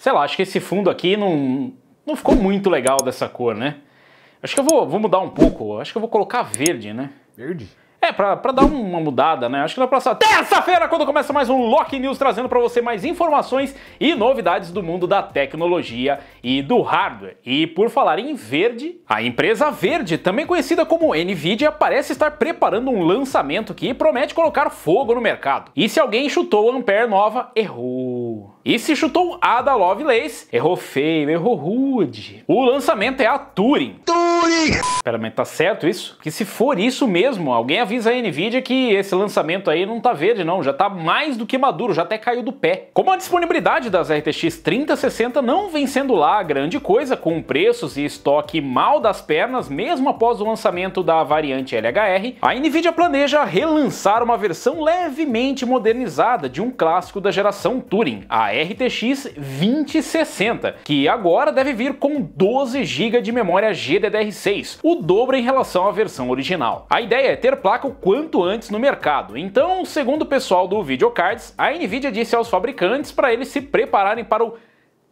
Sei lá, acho que esse fundo aqui não, não ficou muito legal dessa cor, né? Acho que eu vou, vou mudar um pouco. Acho que eu vou colocar verde, né? Verde? É, pra, pra dar uma mudada, né? Acho que na próxima terça-feira, quando começa mais um Lock News, trazendo para você mais informações e novidades do mundo da tecnologia e do hardware. E por falar em verde, a empresa verde, também conhecida como Nvidia, parece estar preparando um lançamento que promete colocar fogo no mercado. E se alguém chutou a Ampere nova, errou. E se chutou Ada Lovelace, errou feio, errou rude. O lançamento é a Turing. Turing! Pera, mas tá certo isso? Que se for isso mesmo, alguém avisa a Nvidia que esse lançamento aí não tá verde não, já tá mais do que maduro, já até caiu do pé. Como a disponibilidade das RTX 3060 não vem sendo lá grande coisa, com preços e estoque mal das pernas, mesmo após o lançamento da variante LHR, a Nvidia planeja relançar uma versão levemente modernizada de um clássico da geração Turing, a a RTX 2060, que agora deve vir com 12 GB de memória GDDR6, o dobro em relação à versão original. A ideia é ter placa o quanto antes no mercado, então, segundo o pessoal do Videocards, a Nvidia disse aos fabricantes para eles se prepararem para o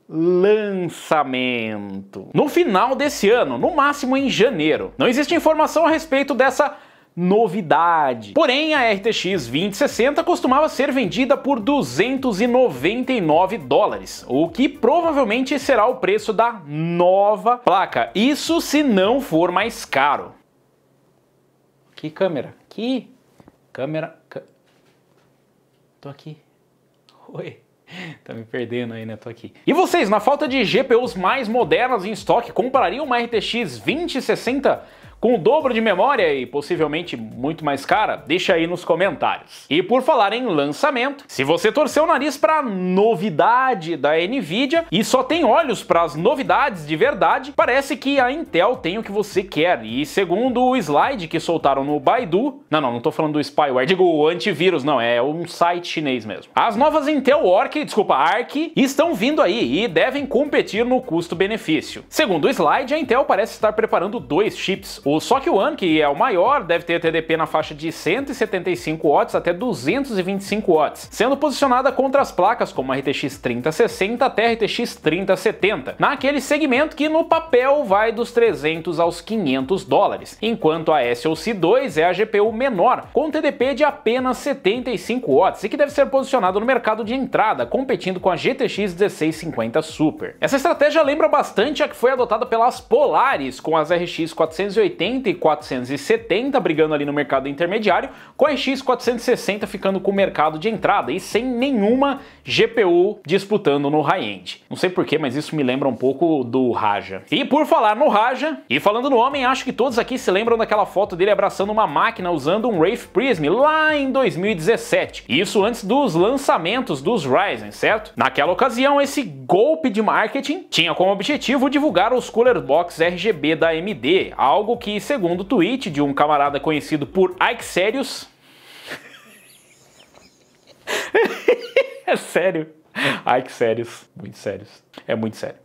lançamento. No final desse ano, no máximo em janeiro. Não existe informação a respeito dessa novidade. Porém, a RTX 2060 costumava ser vendida por 299 dólares, o que provavelmente será o preço da nova placa. Isso se não for mais caro. Que câmera? Que câmera? Tô aqui. Oi. Tá me perdendo aí, né? Tô aqui. E vocês, na falta de GPUs mais modernas em estoque, comprariam uma RTX 2060? com o dobro de memória e possivelmente muito mais cara? Deixa aí nos comentários. E por falar em lançamento, se você torceu o nariz para a novidade da Nvidia e só tem olhos para as novidades de verdade, parece que a Intel tem o que você quer. E segundo o slide que soltaram no Baidu, não, não, não tô falando do spyware, digo o antivírus, não, é um site chinês mesmo. As novas Intel Orc, desculpa, Arc, estão vindo aí e devem competir no custo-benefício. Segundo o slide, a Intel parece estar preparando dois chips, o o One, que é o maior, deve ter TDP na faixa de 175 watts até 225 watts, sendo posicionada contra as placas como a RTX 3060 até a RTX 3070, naquele segmento que no papel vai dos 300 aos 500 dólares, enquanto a SoC 2 é a GPU menor, com TDP de apenas 75 watts e que deve ser posicionada no mercado de entrada, competindo com a GTX 1650 Super. Essa estratégia lembra bastante a que foi adotada pelas Polaris com as RX 480 e 470 brigando ali no mercado intermediário, com a x 460 ficando com o mercado de entrada e sem nenhuma GPU disputando no high-end. Não sei porquê, mas isso me lembra um pouco do Raja. E por falar no Raja, e falando no homem, acho que todos aqui se lembram daquela foto dele abraçando uma máquina usando um Wraith Prism lá em 2017. Isso antes dos lançamentos dos Ryzen, certo? Naquela ocasião, esse golpe de marketing tinha como objetivo divulgar os cooler box RGB da AMD, algo que que, segundo o tweet de um camarada conhecido por Ike Sérios. é sério. Ike Sérios. Muito sérios. É muito sério.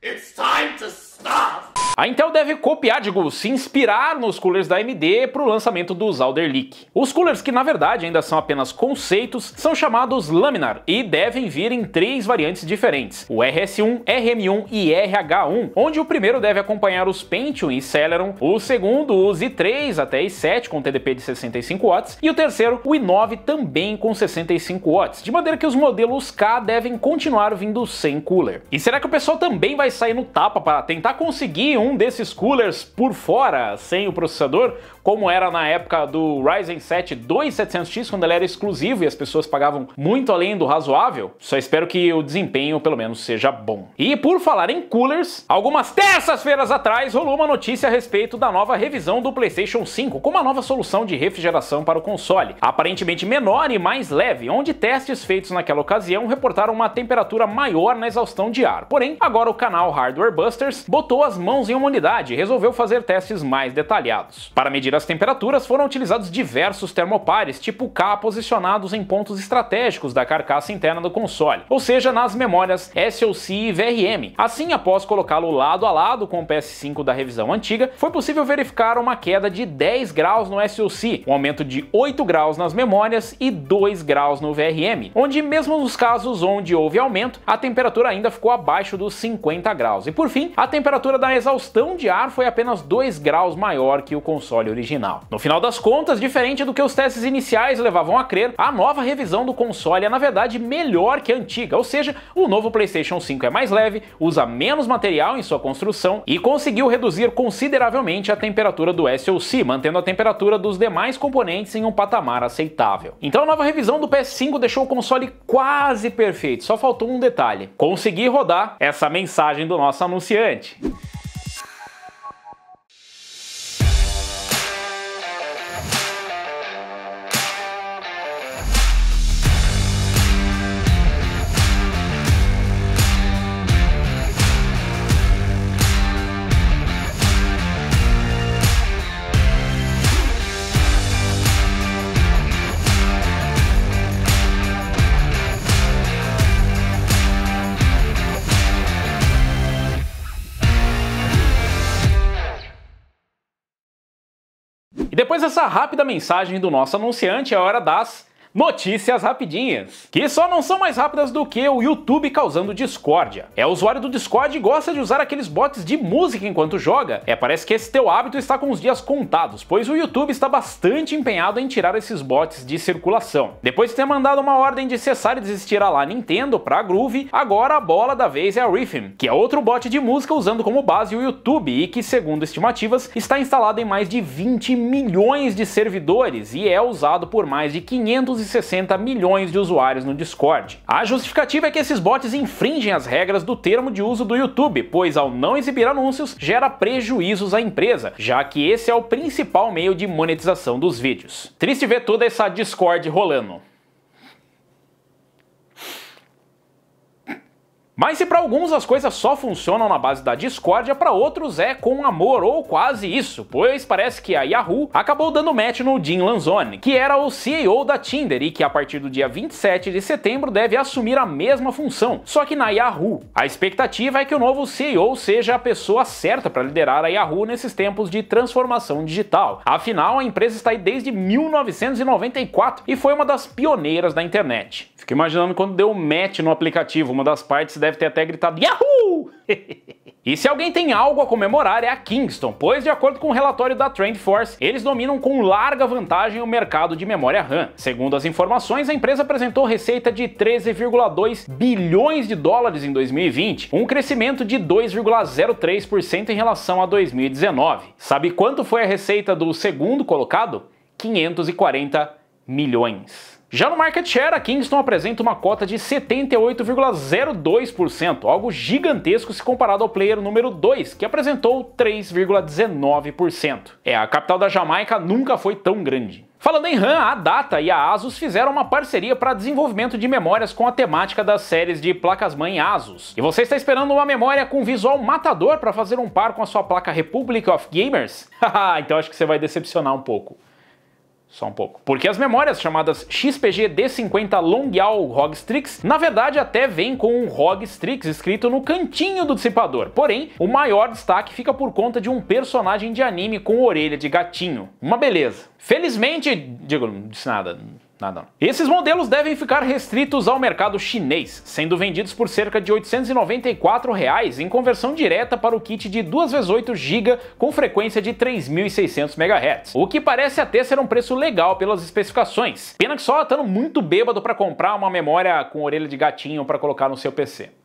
It's time to stop! A Intel deve copiar, digo, se inspirar nos coolers da AMD para o lançamento dos Alder Lake. Os coolers que na verdade ainda são apenas conceitos são chamados Laminar e devem vir em três variantes diferentes: o RS1, RM1 e RH1, onde o primeiro deve acompanhar os Pentium e Celeron, o segundo os i3 até i7 com TDP de 65 watts e o terceiro o i9 também com 65 watts, de maneira que os modelos K devem continuar vindo sem cooler. E será que o pessoal também vai sair no tapa para tentar conseguir um desses coolers por fora sem o processador, como era na época do Ryzen 7 2700X, quando ele era exclusivo e as pessoas pagavam muito além do razoável. Só espero que o desempenho pelo menos seja bom. E por falar em coolers, algumas terças-feiras atrás rolou uma notícia a respeito da nova revisão do PlayStation 5, com uma nova solução de refrigeração para o console, aparentemente menor e mais leve, onde testes feitos naquela ocasião reportaram uma temperatura maior na exaustão de ar. Porém, agora o canal Hardware Busters botou as mãos em uma unidade e resolveu fazer testes mais detalhados. Para medir as temperaturas, foram utilizados diversos termopares tipo K posicionados em pontos estratégicos da carcaça interna do console, ou seja, nas memórias SoC e VRM. Assim, após colocá-lo lado a lado com o PS5 da revisão antiga, foi possível verificar uma queda de 10 graus no SoC, um aumento de 8 graus nas memórias e 2 graus no VRM, onde mesmo nos casos onde houve aumento, a temperatura ainda ficou abaixo dos 50 graus. E por fim, a temperatura da exaustão exaustão de ar foi apenas 2 graus maior que o console original. No final das contas, diferente do que os testes iniciais levavam a crer, a nova revisão do console é na verdade melhor que a antiga, ou seja, o novo PlayStation 5 é mais leve, usa menos material em sua construção e conseguiu reduzir consideravelmente a temperatura do SoC, mantendo a temperatura dos demais componentes em um patamar aceitável. Então a nova revisão do PS5 deixou o console quase perfeito, só faltou um detalhe: conseguir rodar essa mensagem do nosso anunciante. Depois dessa rápida mensagem do nosso anunciante, é hora das Notícias rapidinhas, que só não são mais rápidas do que o YouTube causando discórdia. É usuário do Discord e gosta de usar aqueles bots de música enquanto joga? É, parece que esse teu hábito está com os dias contados, pois o YouTube está bastante empenhado em tirar esses bots de circulação. Depois de ter mandado uma ordem de cessar e desistir a lá Nintendo para Groove, agora a bola da vez é a Rhythm, que é outro bot de música usando como base o YouTube e que, segundo estimativas, está instalado em mais de 20 milhões de servidores e é usado por mais de 500 260 milhões de usuários no Discord. A justificativa é que esses bots infringem as regras do termo de uso do YouTube, pois ao não exibir anúncios, gera prejuízos à empresa, já que esse é o principal meio de monetização dos vídeos. Triste ver toda essa Discord rolando. Mas se para alguns as coisas só funcionam na base da discórdia, para outros é com amor ou quase isso, pois parece que a Yahoo acabou dando match no Jim Lanzone, que era o CEO da Tinder e que a partir do dia 27 de setembro deve assumir a mesma função, só que na Yahoo. A expectativa é que o novo CEO seja a pessoa certa para liderar a Yahoo nesses tempos de transformação digital. Afinal, a empresa está aí desde 1994 e foi uma das pioneiras da internet. Fico imaginando quando deu match no aplicativo, uma das partes deve ter até gritado Yahoo! e se alguém tem algo a comemorar é a Kingston, pois de acordo com o um relatório da TrendForce, eles dominam com larga vantagem o mercado de memória RAM. Segundo as informações, a empresa apresentou receita de 13,2 bilhões de dólares em 2020, um crescimento de 2,03% em relação a 2019. Sabe quanto foi a receita do segundo colocado? 540 milhões. Já no market share, a Kingston apresenta uma cota de 78,02%, algo gigantesco se comparado ao player número 2, que apresentou 3,19%. É, a capital da Jamaica nunca foi tão grande. Falando em RAM, a Data e a Asus fizeram uma parceria para desenvolvimento de memórias com a temática das séries de placas-mãe Asus. E você está esperando uma memória com visual matador para fazer um par com a sua placa Republic of Gamers? Haha, então acho que você vai decepcionar um pouco. Só um pouco. Porque as memórias chamadas XPG D50 Longial Rogstrix, na verdade até vem com um Rogstrix escrito no cantinho do dissipador. Porém, o maior destaque fica por conta de um personagem de anime com orelha de gatinho. Uma beleza. Felizmente, digo, não disse nada, nada não. Esses modelos devem ficar restritos ao mercado chinês, sendo vendidos por cerca de R$ 894 reais em conversão direta para o kit de 2 vezes 8 GB com frequência de 3.600 MHz, o que parece até ser um preço legal pelas especificações. Pena que só estando muito bêbado para comprar uma memória com orelha de gatinho para colocar no seu PC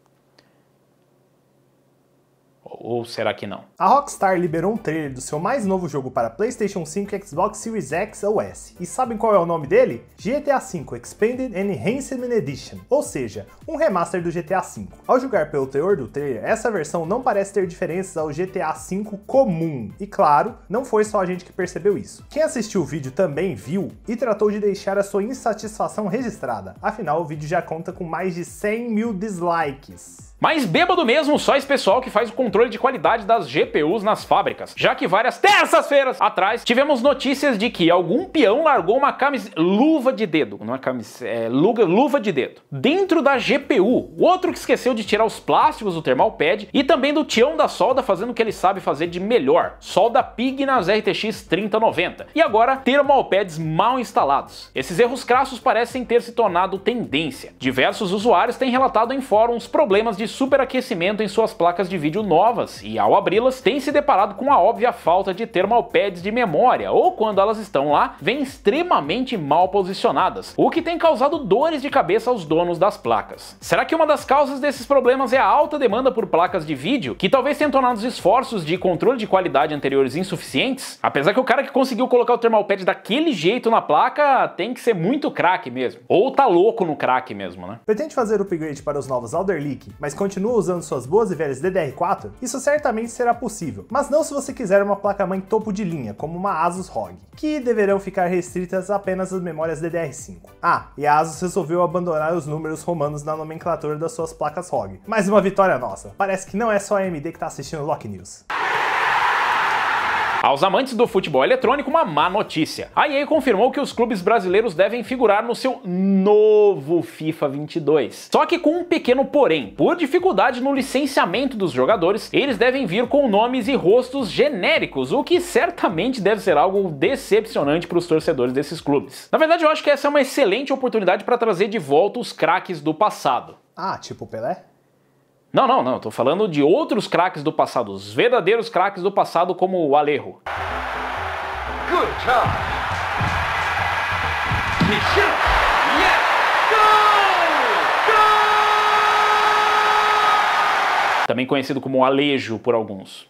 ou será que não? A Rockstar liberou um trailer do seu mais novo jogo para PlayStation 5, Xbox Series X ou S. E sabem qual é o nome dele? GTA V Expanded and Enhancement Edition, ou seja, um remaster do GTA V. Ao julgar pelo teor do trailer, essa versão não parece ter diferenças ao GTA V comum. E claro, não foi só a gente que percebeu isso. Quem assistiu o vídeo também viu e tratou de deixar a sua insatisfação registrada. Afinal, o vídeo já conta com mais de 100 mil dislikes. Mas bêbado mesmo, só esse pessoal que faz o controle controle de qualidade das GPUs nas fábricas, já que várias terças-feiras atrás tivemos notícias de que algum peão largou uma camis... luva de dedo, não é camiseta, é luga... luva de dedo, dentro da GPU. O outro que esqueceu de tirar os plásticos do thermalpad e também do tião da solda fazendo o que ele sabe fazer de melhor, solda PIG nas RTX 3090. E agora, thermalpads mal instalados. Esses erros crassos parecem ter se tornado tendência. Diversos usuários têm relatado em fóruns problemas de superaquecimento em suas placas de vídeo novas novas e, ao abri-las, tem se deparado com a óbvia falta de pads de memória, ou quando elas estão lá, vem extremamente mal posicionadas, o que tem causado dores de cabeça aos donos das placas. Será que uma das causas desses problemas é a alta demanda por placas de vídeo, que talvez tenha tornado os esforços de controle de qualidade anteriores insuficientes? Apesar que o cara que conseguiu colocar o pad daquele jeito na placa tem que ser muito craque mesmo. Ou tá louco no craque mesmo, né? Pretende fazer upgrade para os novos Alder Lake, mas continua usando suas boas e velhas DDR4? Isso certamente será possível, mas não se você quiser uma placa-mãe topo de linha, como uma Asus ROG, que deverão ficar restritas apenas às memórias DDR5. Ah, e a Asus resolveu abandonar os números romanos na nomenclatura das suas placas ROG. Mais uma vitória nossa. Parece que não é só a AMD que está assistindo Lock News. Aos amantes do futebol eletrônico, uma má notícia. A EA confirmou que os clubes brasileiros devem figurar no seu novo FIFA 22. Só que com um pequeno porém. Por dificuldade no licenciamento dos jogadores, eles devem vir com nomes e rostos genéricos, o que certamente deve ser algo decepcionante para os torcedores desses clubes. Na verdade, eu acho que essa é uma excelente oportunidade para trazer de volta os craques do passado. Ah, tipo Pelé? Não, não, não. Estou falando de outros craques do passado, os verdadeiros craques do passado, como o Alejo. Good job. também conhecido como Alejo por alguns.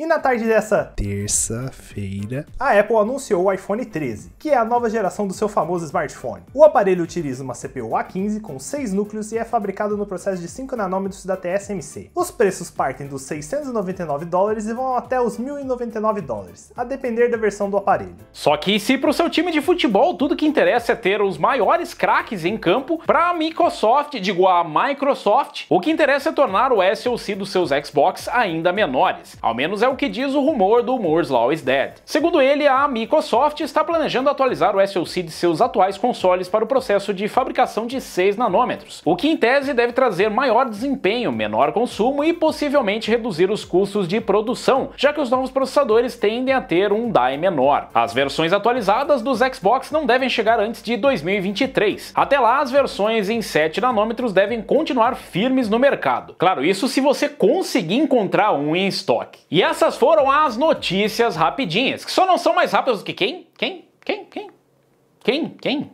E na tarde dessa terça-feira, a Apple anunciou o iPhone 13, que é a nova geração do seu famoso smartphone. O aparelho utiliza uma CPU A15 com 6 núcleos e é fabricado no processo de 5 nanômetros da TSMC. Os preços partem dos 699 dólares e vão até os 1099 dólares, a depender da versão do aparelho. Só que se para o seu time de futebol tudo que interessa é ter os maiores craques em campo, para a Microsoft, digo a Microsoft, o que interessa é tornar o SoC dos seus Xbox ainda menores. Ao menos é é o que diz o rumor do Moore's Law is Dead. Segundo ele, a Microsoft está planejando atualizar o SoC de seus atuais consoles para o processo de fabricação de 6 nanômetros, o que em tese deve trazer maior desempenho, menor consumo e possivelmente reduzir os custos de produção, já que os novos processadores tendem a ter um die menor. As versões atualizadas dos Xbox não devem chegar antes de 2023. Até lá, as versões em 7 nanômetros devem continuar firmes no mercado. Claro, isso se você conseguir encontrar um em estoque. E as assim, essas foram as notícias rapidinhas, que só não são mais rápidas do que quem? Quem? Quem? Quem? Quem? Quem?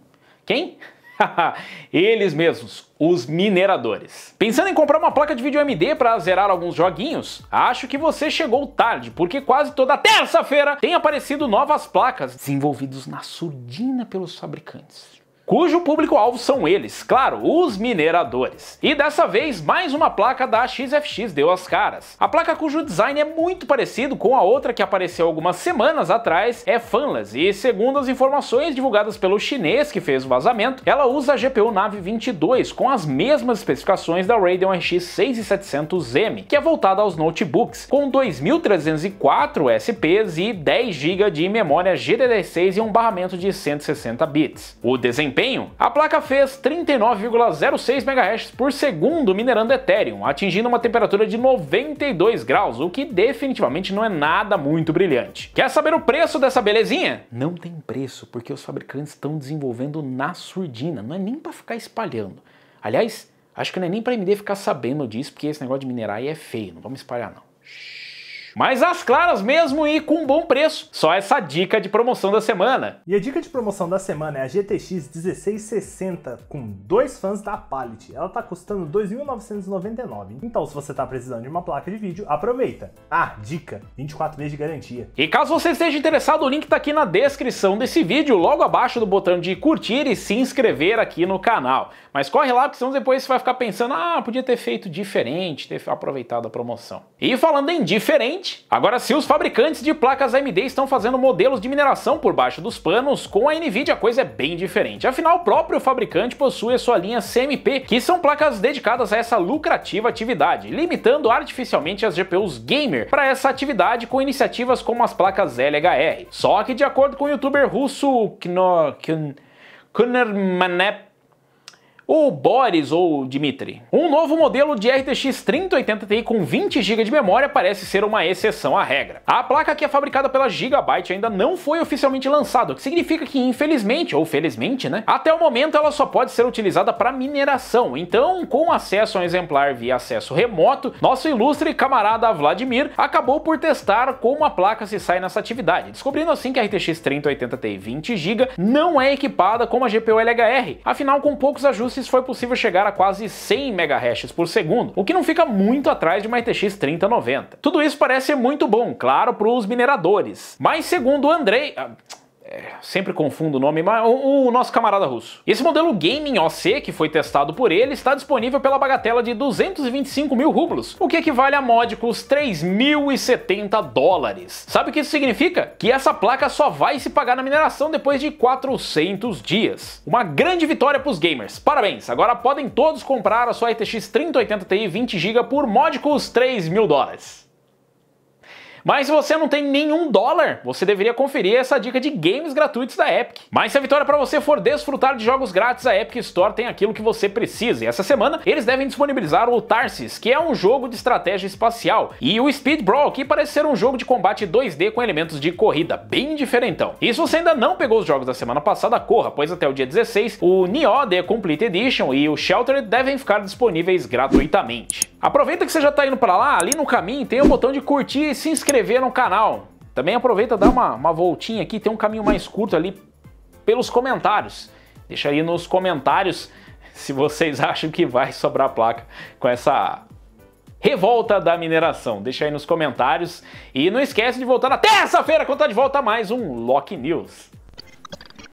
Quem? Eles mesmos, os mineradores. Pensando em comprar uma placa de vídeo AMD para zerar alguns joguinhos, acho que você chegou tarde, porque quase toda terça-feira tem aparecido novas placas desenvolvidas na surdina pelos fabricantes cujo público-alvo são eles, claro, os mineradores. E dessa vez, mais uma placa da XFX deu as caras. A placa cujo design é muito parecido com a outra que apareceu algumas semanas atrás é fanless, e segundo as informações divulgadas pelo chinês que fez o vazamento, ela usa a GPU Nave 22 com as mesmas especificações da Radeon RX 6700M, que é voltada aos notebooks, com 2304 SPs e 10 GB de memória GDD6 e um barramento de 160 bits. O desempenho desempenho, a placa fez 39,06 MHz por segundo minerando Ethereum, atingindo uma temperatura de 92 graus, o que definitivamente não é nada muito brilhante. Quer saber o preço dessa belezinha? Não tem preço, porque os fabricantes estão desenvolvendo na surdina, não é nem para ficar espalhando. Aliás, acho que não é nem para MD ficar sabendo disso, porque esse negócio de minerar aí é feio, não vamos espalhar não mas às claras mesmo e com um bom preço. Só essa dica de promoção da semana. E a dica de promoção da semana é a GTX 1660 com dois fãs da Pallet. Ela tá custando 2.999. Então, se você tá precisando de uma placa de vídeo, aproveita. Ah, dica, 24 meses de garantia. E caso você esteja interessado, o link tá aqui na descrição desse vídeo, logo abaixo do botão de curtir e se inscrever aqui no canal. Mas corre lá, porque senão depois você vai ficar pensando, ah, podia ter feito diferente, ter aproveitado a promoção. E falando em diferente, Agora, se os fabricantes de placas AMD estão fazendo modelos de mineração por baixo dos panos, com a Nvidia a coisa é bem diferente. Afinal, o próprio fabricante possui a sua linha CMP, que são placas dedicadas a essa lucrativa atividade, limitando artificialmente as GPUs gamer para essa atividade com iniciativas como as placas LHR. Só que, de acordo com o youtuber russo Kno... Kunermanep ou Boris ou Dmitry. Um novo modelo de RTX 3080 Ti com 20 GB de memória parece ser uma exceção à regra. A placa que é fabricada pela Gigabyte ainda não foi oficialmente lançada, o que significa que infelizmente ou felizmente, né, até o momento ela só pode ser utilizada para mineração. Então, com acesso a um exemplar via acesso remoto, nosso ilustre camarada Vladimir acabou por testar como a placa se sai nessa atividade, descobrindo assim que a RTX 3080 Ti 20 GB não é equipada com uma GPU LHR. Afinal, com poucos ajustes Genesis foi possível chegar a quase 100 MHz por segundo, o que não fica muito atrás de uma RTX 3090. Tudo isso parece muito bom, claro, para os mineradores. Mas segundo o Andrei... Ah, é, sempre confundo o nome, mas o, o, nosso camarada russo. Esse modelo Gaming OC, que foi testado por ele, está disponível pela bagatela de 225 mil rublos, o que equivale a módicos 3.070 dólares. Sabe o que isso significa? Que essa placa só vai se pagar na mineração depois de 400 dias. Uma grande vitória para os gamers. Parabéns! Agora podem todos comprar a sua RTX 3080 Ti 20GB por módicos 3 mil dólares. Mas se você não tem nenhum dólar, você deveria conferir essa dica de games gratuitos da Epic. Mas se a vitória para você for desfrutar de jogos grátis, a Epic Store tem aquilo que você precisa. E essa semana eles devem disponibilizar o Tarsis, que é um jogo de estratégia espacial, e o Speed Brawl, que parece ser um jogo de combate 2D com elementos de corrida, bem diferentão. E se você ainda não pegou os jogos da semana passada, corra, pois até o dia 16, o Nioh The Complete Edition e o Sheltered devem ficar disponíveis gratuitamente. Aproveita que você já está indo para lá, ali no caminho tem o botão de curtir e se inscrever no canal. Também aproveita, dá uma, uma voltinha aqui, tem um caminho mais curto ali pelos comentários. Deixa aí nos comentários se vocês acham que vai sobrar placa com essa revolta da mineração. Deixa aí nos comentários e não esquece de voltar na terça-feira quando tá de volta mais um Lock News.